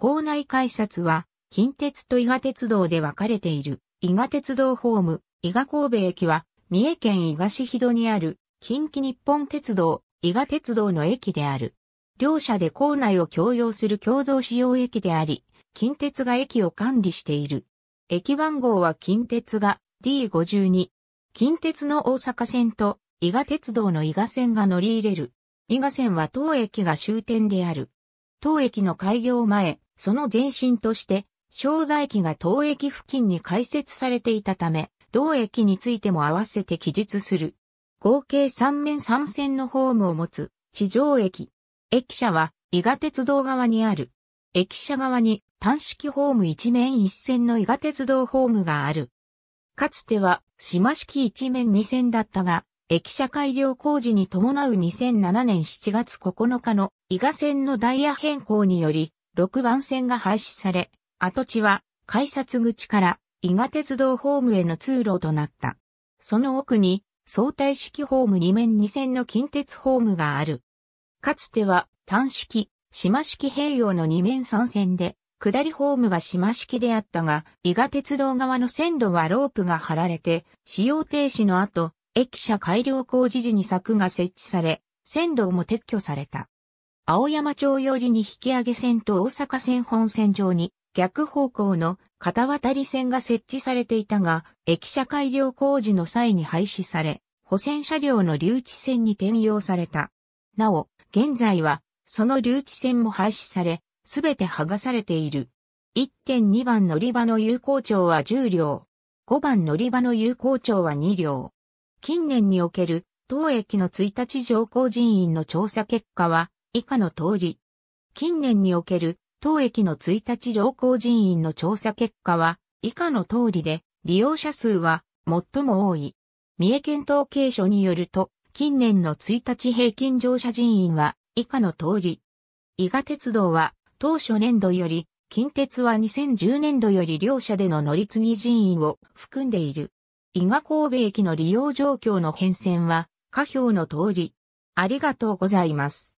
校内改札は、近鉄と伊賀鉄道で分かれている。伊賀鉄道ホーム、伊賀神戸駅は、三重県伊賀市日戸にある、近畿日本鉄道、伊賀鉄道の駅である。両社で校内を共用する共同使用駅であり、近鉄が駅を管理している。駅番号は近鉄が D52。近鉄の大阪線と伊賀鉄道の伊賀線が乗り入れる。伊賀線は当駅が終点である。当駅の開業前、その前身として、正田駅が当駅付近に開設されていたため、同駅についても合わせて記述する。合計3面3線のホームを持つ、地上駅。駅舎は、伊賀鉄道側にある。駅舎側に単式ホーム一面一線の伊賀鉄道ホームがある。かつては島式一面二線だったが、駅舎改良工事に伴う2007年7月9日の伊賀線のダイヤ変更により、6番線が廃止され、跡地は改札口から伊賀鉄道ホームへの通路となった。その奥に相対式ホーム2面2線の近鉄ホームがある。かつては単式、島式併用の2面3線で、下りホームが島式であったが、伊賀鉄道側の線路はロープが張られて、使用停止の後、駅舎改良工事時に柵が設置され、線路も撤去された。青山町寄りに引き上げ線と大阪線本線上に逆方向の片渡り線が設置されていたが、駅舎改良工事の際に廃止され、保線車両の留置線に転用された。なお、現在は、その留置線も廃止され、すべて剥がされている。1.2番乗り場の有効長は10両。5番乗り場の有効長は2両。近年における当駅の1日乗降人員の調査結果は以下の通り。近年における当駅の1日乗降人員の調査結果は以下の通りで利用者数は最も多い。三重県統計所によると近年の1日平均乗車人員は以下の通り。伊賀鉄道は当初年度より近鉄は2010年度より両社での乗り継ぎ人員を含んでいる。伊賀神戸駅の利用状況の変遷は、下表の通り。ありがとうございます。